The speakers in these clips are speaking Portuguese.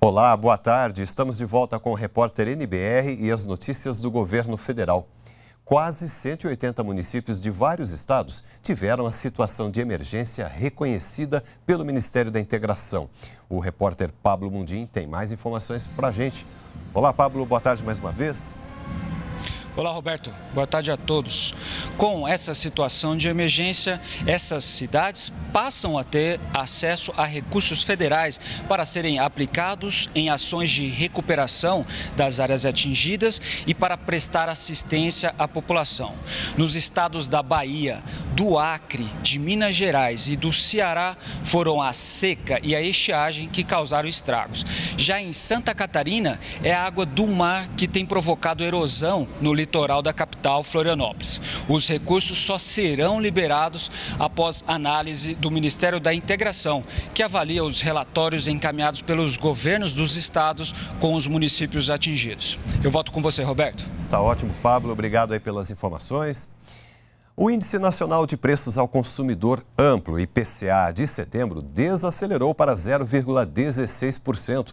Olá, boa tarde. Estamos de volta com o repórter NBR e as notícias do governo federal. Quase 180 municípios de vários estados tiveram a situação de emergência reconhecida pelo Ministério da Integração. O repórter Pablo Mundim tem mais informações para a gente. Olá, Pablo, boa tarde mais uma vez. Olá, Roberto. Boa tarde a todos. Com essa situação de emergência, essas cidades passam a ter acesso a recursos federais para serem aplicados em ações de recuperação das áreas atingidas e para prestar assistência à população. Nos estados da Bahia, do Acre, de Minas Gerais e do Ceará, foram a seca e a estiagem que causaram estragos. Já em Santa Catarina, é a água do mar que tem provocado erosão no litoral da capital Florianópolis. Os recursos só serão liberados após análise do Ministério da Integração, que avalia os relatórios encaminhados pelos governos dos estados com os municípios atingidos. Eu volto com você, Roberto. Está ótimo, Pablo. Obrigado aí pelas informações. O Índice Nacional de Preços ao Consumidor Amplo, IPCA, de setembro desacelerou para 0,16%.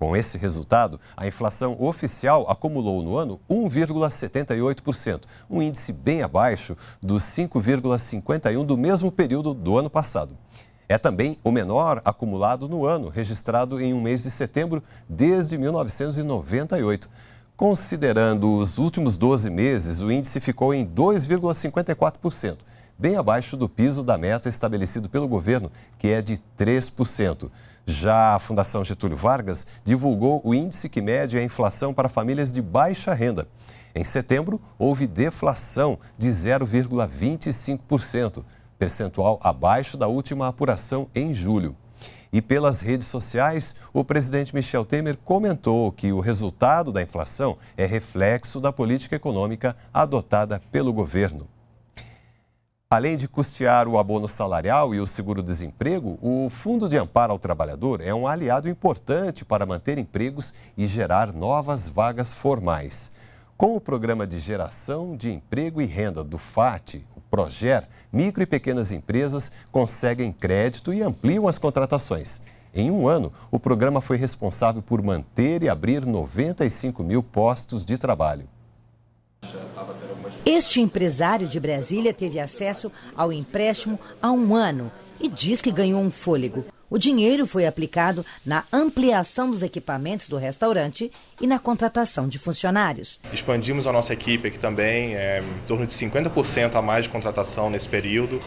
Com esse resultado, a inflação oficial acumulou no ano 1,78%, um índice bem abaixo dos 5,51% do mesmo período do ano passado. É também o menor acumulado no ano, registrado em um mês de setembro desde 1998. Considerando os últimos 12 meses, o índice ficou em 2,54%, bem abaixo do piso da meta estabelecido pelo governo, que é de 3%. Já a Fundação Getúlio Vargas divulgou o índice que mede a inflação para famílias de baixa renda. Em setembro, houve deflação de 0,25%, percentual abaixo da última apuração em julho. E pelas redes sociais, o presidente Michel Temer comentou que o resultado da inflação é reflexo da política econômica adotada pelo governo. Além de custear o abono salarial e o seguro-desemprego, o Fundo de Amparo ao Trabalhador é um aliado importante para manter empregos e gerar novas vagas formais. Com o Programa de Geração de Emprego e Renda do FAT, o PROGER, micro e pequenas empresas conseguem crédito e ampliam as contratações. Em um ano, o programa foi responsável por manter e abrir 95 mil postos de trabalho. Este empresário de Brasília teve acesso ao empréstimo há um ano e diz que ganhou um fôlego. O dinheiro foi aplicado na ampliação dos equipamentos do restaurante e na contratação de funcionários. Expandimos a nossa equipe aqui também, é, em torno de 50% a mais de contratação nesse período.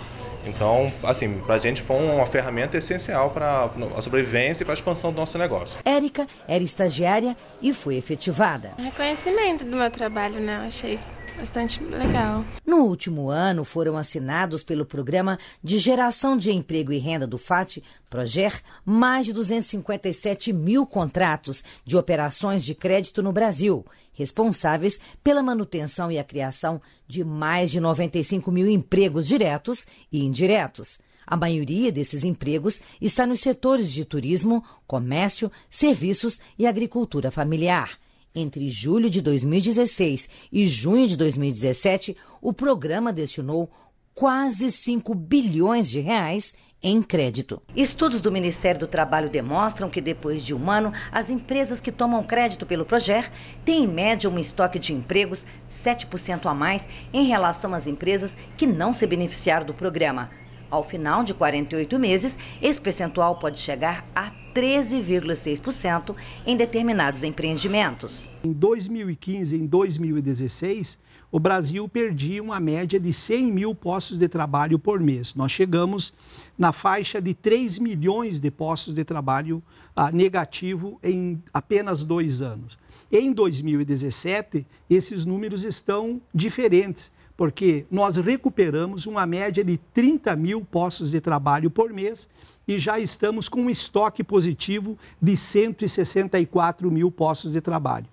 Então, assim, para a gente foi uma ferramenta essencial para a sobrevivência e para a expansão do nosso negócio. Érica era estagiária e foi efetivada. Reconhecimento do meu trabalho, né? Eu achei Bastante legal. No último ano, foram assinados pelo Programa de Geração de Emprego e Renda do FAT, Proger, mais de 257 mil contratos de operações de crédito no Brasil, responsáveis pela manutenção e a criação de mais de 95 mil empregos diretos e indiretos. A maioria desses empregos está nos setores de turismo, comércio, serviços e agricultura familiar. Entre julho de 2016 e junho de 2017, o programa destinou quase 5 bilhões de reais em crédito. Estudos do Ministério do Trabalho demonstram que depois de um ano, as empresas que tomam crédito pelo Proger têm em média um estoque de empregos 7% a mais em relação às empresas que não se beneficiaram do programa. Ao final de 48 meses, esse percentual pode chegar a 13,6% em determinados empreendimentos. Em 2015 e em 2016, o Brasil perdia uma média de 100 mil postos de trabalho por mês. Nós chegamos na faixa de 3 milhões de postos de trabalho ah, negativo em apenas dois anos. Em 2017, esses números estão diferentes porque nós recuperamos uma média de 30 mil postos de trabalho por mês e já estamos com um estoque positivo de 164 mil postos de trabalho.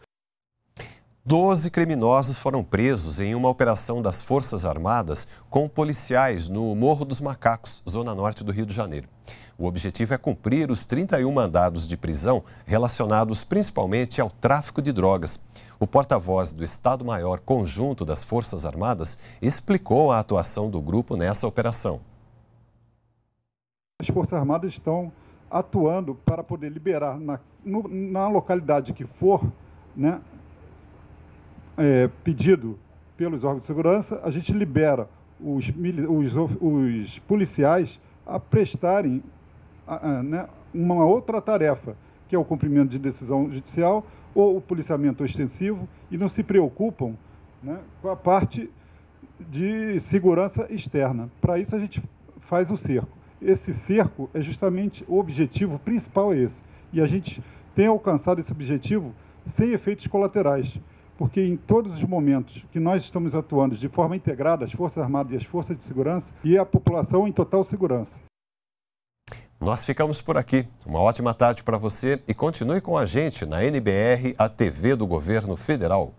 Doze criminosos foram presos em uma operação das Forças Armadas com policiais no Morro dos Macacos, zona norte do Rio de Janeiro. O objetivo é cumprir os 31 mandados de prisão relacionados principalmente ao tráfico de drogas. O porta-voz do Estado-Maior Conjunto das Forças Armadas explicou a atuação do grupo nessa operação. As Forças Armadas estão atuando para poder liberar na, no, na localidade que for né, é, pedido pelos órgãos de segurança, a gente libera os, os, os policiais a prestarem a, a, né, uma outra tarefa, que é o cumprimento de decisão judicial ou o policiamento extensivo, e não se preocupam né, com a parte de segurança externa. Para isso, a gente faz o cerco. Esse cerco é justamente o objetivo principal é esse. E a gente tem alcançado esse objetivo sem efeitos colaterais porque em todos os momentos que nós estamos atuando de forma integrada, as Forças Armadas e as Forças de Segurança, e a população em total segurança. Nós ficamos por aqui. Uma ótima tarde para você e continue com a gente na NBR, a TV do Governo Federal.